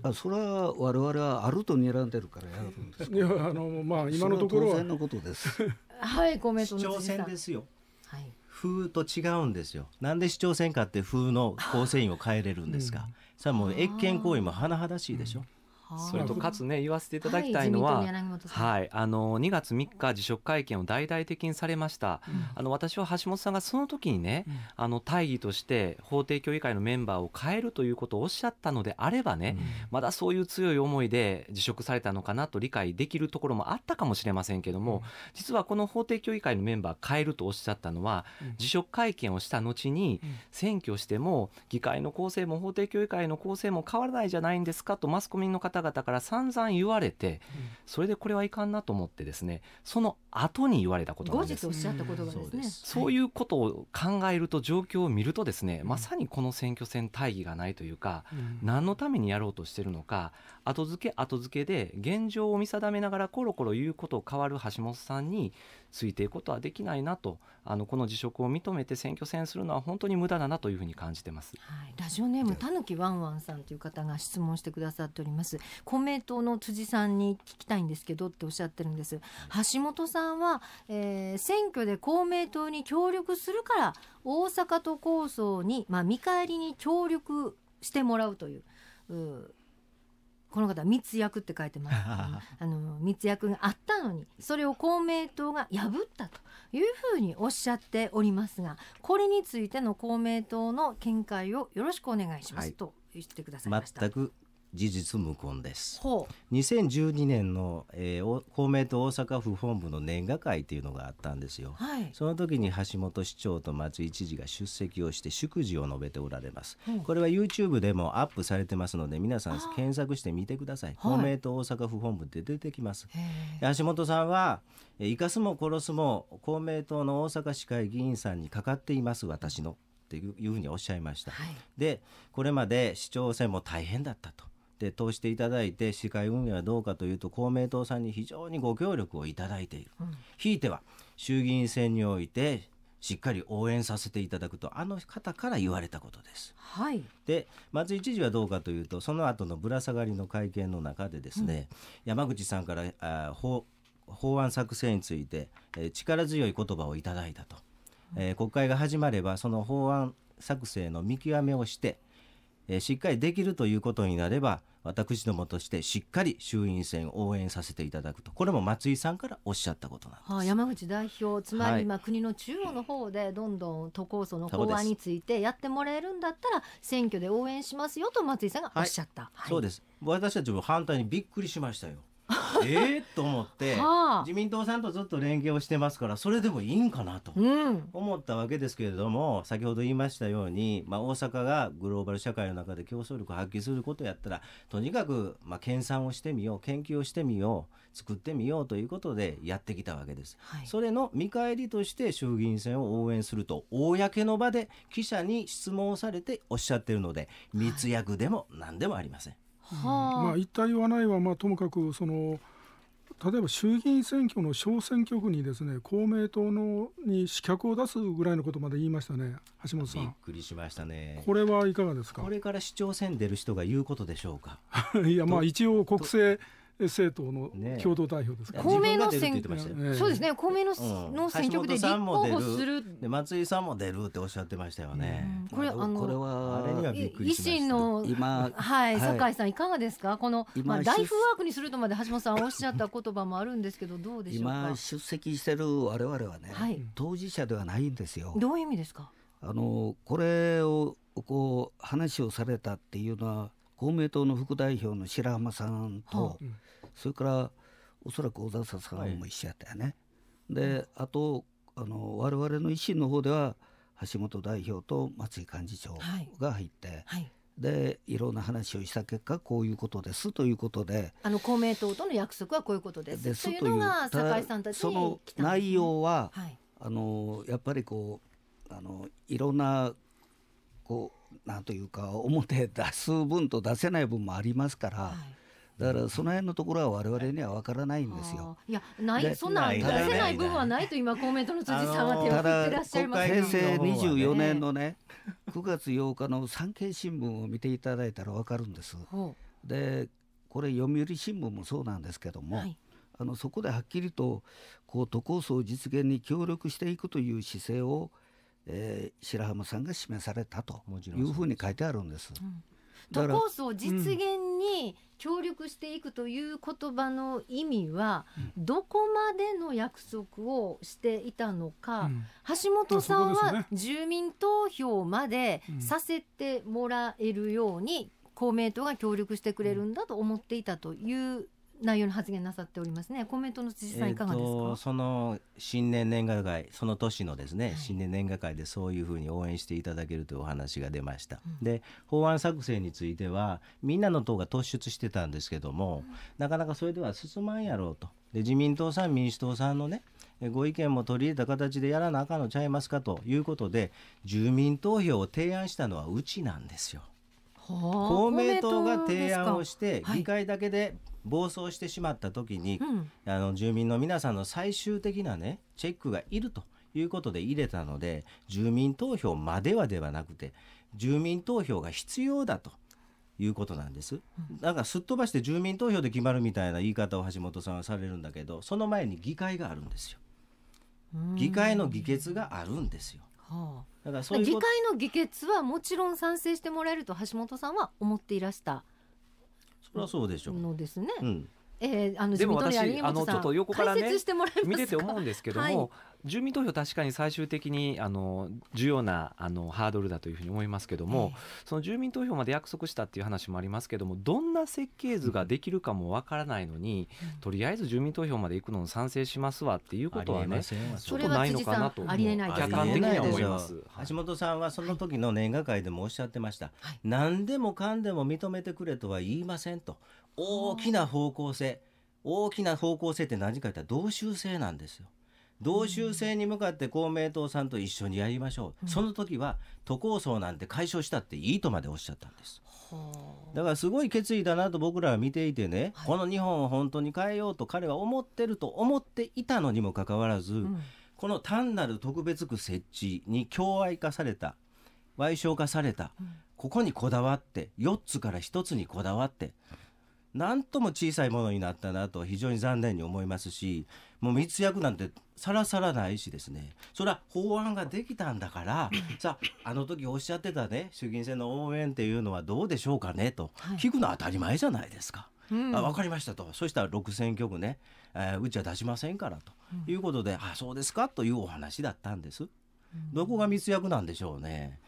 あそれは我々はあると睨んでるからやるんですいやあのまあ今のところはのことです はいごめん市長選ですよ、はい、風と違うんですよなんで市長選かって風の構成員を変えれるんですか、うん、さあもう越権行為も甚だしいでしょ、うんそれとかつね言わせていただきたいのは、はい、あの2月3日辞職会見を大々的にされました、うん、あの私は橋本さんがその時にね、うん、あの大義として法定協議会のメンバーを変えるということをおっしゃったのであればね、うん、まだそういう強い思いで辞職されたのかなと理解できるところもあったかもしれませんけども、実はこの法定協議会のメンバー変えるとおっしゃったのは、辞職会見をした後に選挙しても議会の構成も法定協議会の構成も変わらないじゃないんですかとマスコミの方方々から散々言われて、それでこれはいかんなと思ってですねその後に言われたことなんです後日おっしゃったことがですねそういうことを考えると状況を見るとですね、まさにこの選挙戦大義がないというか、何のためにやろうとしてるのか後付け後付けで現状を見定めながらコロコロ言うことを変わる橋本さんについていくことはできないなとあのこの辞職を認めて選挙戦するのは本当に無駄だなというふうに感じてます、はい、ラジオネームたぬきわんわんさんという方が質問してくださっております公明党の辻さんに聞きたいんですけどっておっしゃってるんです橋本さんは、えー、選挙で公明党に協力するから大阪都構想に、まあ、見返りに協力してもらうといううこの方密約って書いてます、ね、あの密約があったのにそれを公明党が破ったというふうにおっしゃっておりますがこれについての公明党の見解をよろしくお願いしますと言ってくださいました、全く事実無根です2012年の、えー、公明党大阪府本部の年賀会というのがあったんですよ、はい、その時に橋本市長と松井知事が出席をして祝辞を述べておられます、うん、これは YouTube でもアップされてますので皆さん検索してみてください公明党大阪府本部で出てきます、はい、橋本さんは生かすも殺すも公明党の大阪市会議員さんにかかっています私のっていうふうにおっしゃいました、はい、でこれまで市長選も大変だったとで通していただいて市会運営はどうかというと公明党さんに非常にご協力をいただいている、うん、ひいては衆議院選においてしっかり応援させていただくとあの方から言われたことです。はい、で松井知事はどうかというとその後のぶら下がりの会見の中でですね、うん、山口さんからあ法法案作成について、えー、力強い言葉をいただいたと、えー、国会が始まればその法案作成の見極めをして、えー、しっかりできるということになれば私どもとしてしっかり衆院選応援させていただくとこれも松井さんからおっしゃったことなんです、あ、山口代表つまり今、国の中央の方でどんどん都構想の法案についてやってもらえるんだったら選挙で応援しますよと松井さんがおっしゃった、はい、そうです私たちも反対にびっくりしましたよ ええと思って、自民党さんとずっと連携をしてますから、それでもいいんかなと思ったわけですけれども、先ほど言いましたように、まあ、大阪がグローバル社会の中で競争力を発揮することやったら、とにかく、まあ、研鑽をしてみよう、研究をしてみよう、作ってみようということでやってきたわけです。はい、それの見返りとして衆議院選を応援すると、公の場で記者に質問をされておっしゃってるので、密約でも何でもありません。はいまあ、言った言わないは、まあ、ともかくその例えば衆議院選挙の小選挙区にですね公明党のに刺客を出すぐらいのことまで言いましたね、橋本さん。びっくりしましたね。これはいかがですか。これから市長選出る人が言うことでしょうか。いやまあ一応国政政党の共同代表ですから、ね、公明の選挙、ね、そうですね公明の,、の選挙区で立候補するで松井さんも出るっておっしゃってましたよね、うん、これあのこれはあれには維新の今はい酒井さんいかがですかこのまあライフワークにするとまで橋本さんおっしゃった言葉もあるんですけどどうでしょう今出席してる我々はね、はい、当事者ではないんですよどういう意味ですかあのこれをこう話をされたっていうのは公明党の副代表の白浜さんと、それからおそらく小笹さんも一緒やったよね。であとあの我々の維新の方では橋本代表と松井幹事長が入って。はいでいろんな話をした結果こういうことですということであの公明党との約束はこういうことですですというのが酒井さんたちその内容は、はい、あのやっぱりこうあのいろんなこうなんというか表出す分と出せない分もありますから。はいだからその辺のところは我々には分からないんですよ。いやないそんな出せない分はないと今公明党の辻さんは手を振ってらっしゃいます平成24年のね9月8日の産経新聞を見ていただいたら分かるんです。でこれ読売新聞もそうなんですけども、はい、あのそこではっきりとこう都構想実現に協力していくという姿勢をえー、白浜さんが示されたというふうに書いてあるんです。都、構想実現に協力していくという言葉の意味は、うん、どこまでの約束をしていたのか、うん、橋本さんは住民投票までさせてもらえるように公明党が協力してくれるんだと思っていたという内容の発言なさっておりますね。コメントの辻さんいかがですか。その新年年賀会、その年のですね、はい、新年年賀会でそういうふうに応援していただけるというお話が出ました。うん、で、法案作成についてはみんなの党が突出してたんですけども、うん、なかなかそれでは進まんやろうと。で、自民党さん、民主党さんのね。ご意見も取り入れた形でやらなあかんのちゃいますかということで住民投票を提案したのはうちなんですよ。公明党が提案をして議会だけで暴走してしまった時に、はいあの住民の皆さんの最終的なねチェックがいるということで入れたので住民投票まではではなくて住民投票が必要だと。いうことなんです。なんかすっ飛ばして住民投票で決まるみたいな言い方を橋本さんはされるんだけど、その前に議会があるんですよ。議会の議決があるんですよ。はあ、だからそういう議会の議決はもちろん賛成してもらえると橋本さんは思っていらしたそれはそうでしょうのですね。うんえー、あのでも私あのちょっと横からね見てて思うんですけども、はい、住民投票、確かに最終的にあの重要なあのハードルだというふうに思いますけども、その住民投票まで約束したっていう話もありますけども、どんな設計図ができるかもわからないのに、とりあえず住民投票まで行くのを賛成しますわっていうことはね、ちょっとないのかなと、客観的には思います。橋本さんはその時の年賀会でもおっしゃってました、はい、何でもかんでも認めてくれとは言いませんと、大きな方向性、大きな方向性って何か言ったら、同州制なんですよ。同州制に向かって公明党さんと一緒にやりましょう、その時は都構想なんて解消したっていいとまでおっしゃったんです。だからすごい決意だなと僕らは見ていてね、はい、この日本を本当に変えようと彼は思ってると思っていたのにもかかわらず、うん、この単なる特別区設置に共愛化された賠償化された、うん、ここにこだわって4つから1つにこだわって何とも小さいものになったなと非常に残念に思いますしもう密約なんてさらさらないしですねそれは法案ができたんだから さああの時おっしゃってたね衆議院選の応援っていうのはどうでしょうかねと、聞くのは当たり前じゃないですか。うん、あ分かりましたとそしたら6,000局ね、えー、うちは出しませんからと、うん、いうことで、あそうですかというお話だったんです。どこが密約なんでしょうね。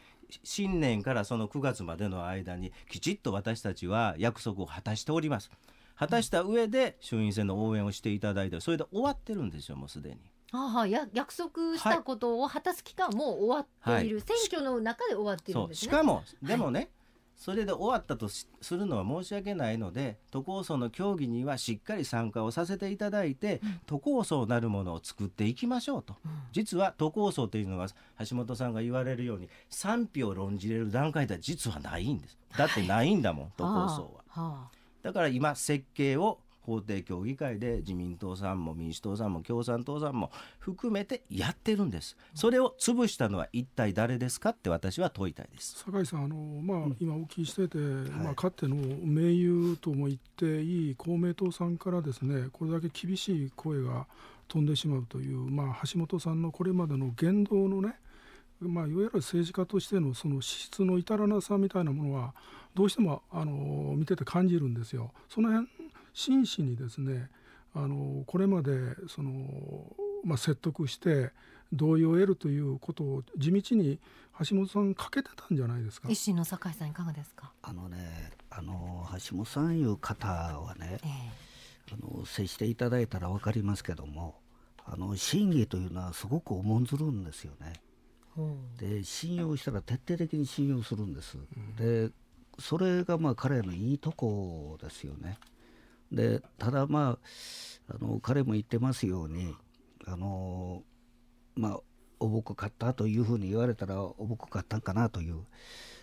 新年からその9月までの間にきちっと私たちは約束を果たしております。果たした上で衆院選の応援をしていただいてそれで終わってるんですよもうすでに。ああや約束したことを果たす期間もう終わっている、はい、選挙の中で終わっているんですね。しかもでもね、はい、それで終わったとするのは申し訳ないので都構想の協議にはしっかり参加をさせていただいて、うん、都構想なるものを作っていきましょうと、うん、実は都構想というのは橋本さんが言われるように賛否を論じれる段階では実はないんですだってないんだもん、はい、都構想は。はあだから今設計を法定協議会で自民党さんも民主党さんも共産党さんも含めてやってるんですそれを潰したのは一体誰ですかって私は問いたいです酒井さんあの、まあ、今お聞きしてて、い、まあ、かつての盟友とも言っていい公明党さんからですねこれだけ厳しい声が飛んでしまうという、まあ、橋本さんのこれまでの言動のねまあ、いわゆる政治家としてのその資質の至らなさみたいなものはどうしてもあの見てて感じるんですよ。その辺真摯にですねあのこれまでその、まあ、説得して同意を得るということを地道に橋本さんかけてたんじゃないですか。維新の酒井さんいかがですか。あのね、あの橋本さんいう方はね、えー、あの接していただいたらわかりますけども、あの審議というのはすごく重んずるんですよね。で信用したら徹底的に信用するんです、でそれがまあ彼のいいとこですよね。でただまああの彼も言ってますようにあのまあおぼこ買ったというふうに言われたらおぼこ買ったんかなという。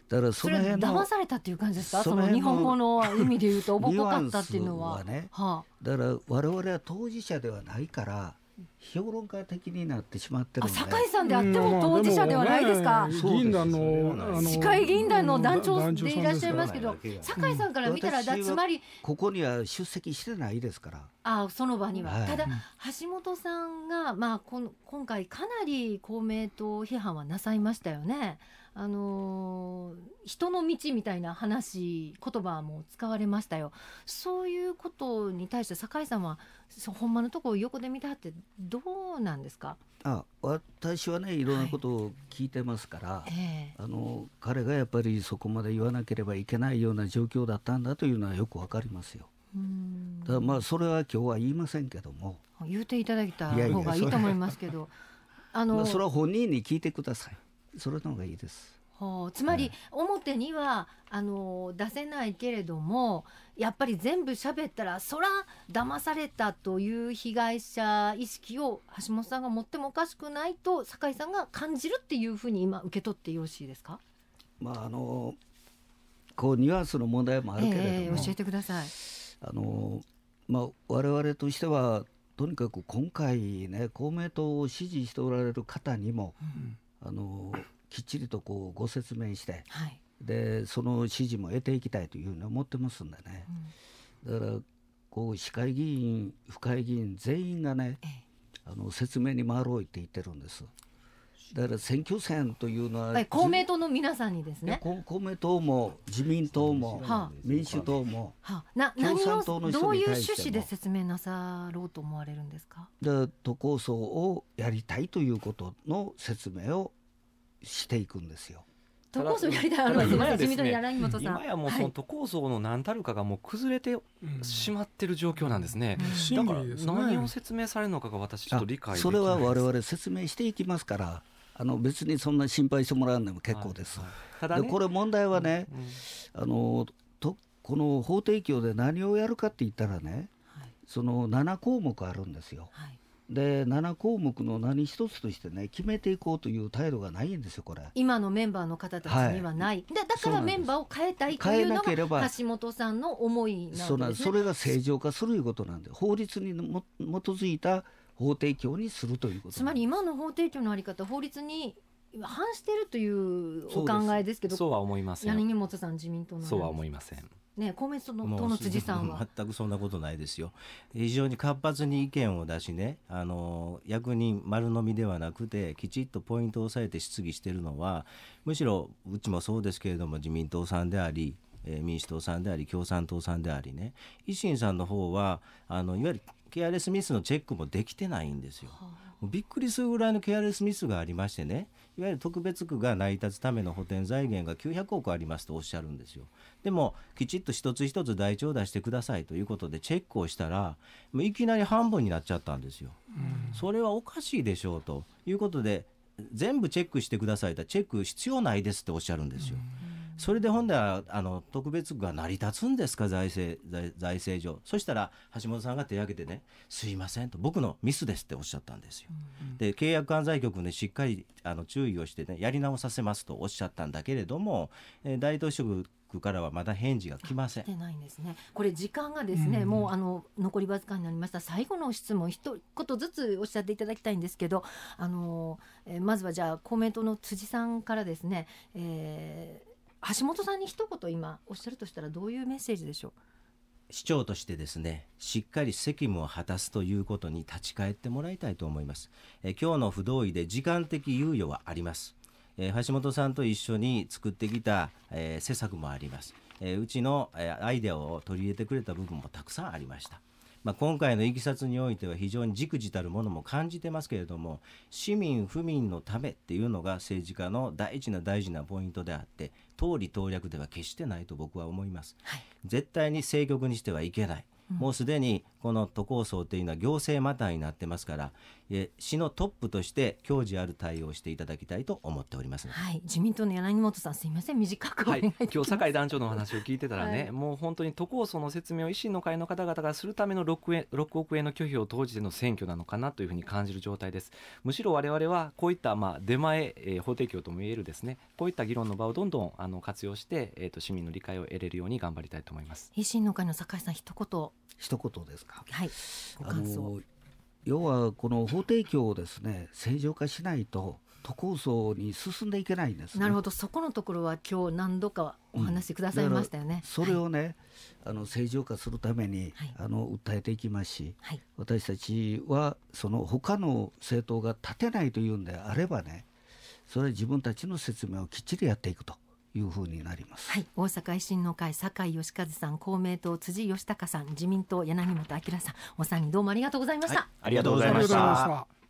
だからその辺騙されたっていう感じですかその日本語の意味で言うとおぼこかったっていうのは。はね、はあ、だから我々は当事者ではないから評論家的になってしまってる酒井さんであっても当事者ではないですか、う議員団の市会議員団の団長でいらっしゃいますけど酒井さんから見たらだつまりここには出席してないですからあその場には、ただ橋本さんが、まあ、こん今回かなり公明党批判はなさいましたよね。あの人の道みたいな話言葉も使われましたよそういうことに対して酒井さんはほんまのとこ横で見たってどうなんですかあ私はねいろんなことを聞いてますから、はい、あの彼がやっぱりそこまで言わなければいけないような状況だったんだというのはよくわかりますよ。うんだまあそれは今日は言いませんけども言うていただいた方がいいと思いますけどあの、それは本人に聞いてください。それの方がいいです。つまり表には、あの出せないけれどもやっぱり全部喋ったらそら騙されたという被害者意識を橋本さんが持ってもおかしくないと酒井さんが感じるっていうふうに今受け取ってよろしいですか、まあ、あのこうニュアンスの問題もあるけれども、えー、教えてくださいあの、まあ、我々としてはとにかく今回ね公明党を支持しておられる方にも、うんあのきっちりとこうご説明して、はい、でその支持も得ていきたいというふうに思ってますんでね、うん、だからこう市会議員、府会議員全員がね、ええ、あの説明に回ろうって言ってるんです。だから選挙戦というのは公明党の皆さんにですね公明党も自民党も民主党も、はあ、共産党の人どういう趣旨で説明なさろうと思われるんですかで都構想をやりたいということの説明をしていくんですよ。都構想やりたいあの今や、ね、今やもうその都構想の何たるかがもう崩れてしまってる状況なんですね、うん、だから何を説明されるのかが私ちょっと理解できないそれは我々説明していきますからあの別にそんな心配してもらわんでも結構です。でこれ問題はね、あのとこの法提供で何をやるかって言ったらね、その7項目あるんですよ。で7項目の何一つとしてね決めていこうという態度がないんですよこれ今のメンバーの方たちにはない、はい、だからメンバーを変えたいというのが橋本さんの思いなんです、ね、それが正常化するいうことなんで法律にも基づいた法定教にするということつまり今の法定教のあり方法律に反してるというお考えですけどそうは思いません柳本さん自民党のそうは思いませんね、公明党の党の辻さんは全くそんなことないですよ、非常に活発に意見を出しね、あの役人丸飲みではなくて、きちっとポイントを押さえて質疑しているのは、むしろうちもそうですけれども、自民党さんであり、え民主党さんであり共産党さんでありね維新さんの方はあのいわゆるケアレスミスのチェックもできてないんですよ。びっくりするぐらいのケアレスミスがありましてねいわゆる特別区が成り立つための補填財源が900億ありますとおっしゃるんですよでもきちっと一つ一つ台帳出してくださいということでチェックをしたらいきなり半分になっちゃったんですよ、うん、それはおかしいでしょうということで全部チェックしてくださいとチェック必要ないですっておっしゃるんですよ、うんそれで本ではあの特別区が成り立つんですか財政財財政上そしたら橋本さんが手を挙げてね「すいません」と「僕のミスです」っておっしゃったんですよ。うんうん、で契約犯罪局に、ね、しっかりあの注意をしてねやり直させますとおっしゃったんだけれども、えー、大東職からはまだ返事が来ません。来てないんですね。これ時間がですね、うんうん、もうあの残りわずかになりました。最後の質問一言ずつおっしゃっていただきたいんですけど、あの、えー、まずはじゃあ公明党の辻さんからですね、えー、橋本さんに一言今おっしゃるとしたらどういうメッセージでしょう市長としてですねしっかり責務を果たすということに立ち返ってもらいたいと思いますえ今日の不同意で時間的猶予はありますえ橋本さんと一緒に作ってきた、え施策もありますえうちの、えアイデアを取り入れてくれた部分もたくさんありましたまあ、今回のいきさつにおいては非常にじくじたるものも感じてますけれども市民府民のためっていうのが政治家の大事な大事なポイントであって党利党略では決してないと僕は思います、はい、絶対に政局にしてはいけない、うん、もうすでにこの都構想というのは行政マターになってますから、え市のトップとして矜持ある対応をしていただきたいと思っております、はい、自民党の柳本さん、すみません、短くはい、今日酒井団長の話を聞いてたらね、はい、もう本当に都構想の説明を維新の会の方々がするための 6, 円六億円の拒否を投じての選挙なのかなというふうに感じる状態です。むしろ我々はこういったまあ出前、えー、法定供とも言えるですね、こういった議論の場をどんどんあの活用して、えーと、と市民の理解を得れるように頑張りたいと思います。維新の会の酒井さん一言一言ですか。はい、あの要はこの法定教をですね正常化しないと都構想に進んでいけないんです、ね、なるほどそこのところは今日何度かお話しくださいましたよね。うん、それをね、はい、あの正常化するために、はい、あの訴えていきますし、はい、私たちはその他の政党が立てないというんであればねそれは自分たちの説明をきっちりやっていくと。いうふうになります、はい、大阪維新の会酒井義和さん公明党辻義孝さん自民党柳本明さんお三人どうもありがとうございました、はい、ありがとうございました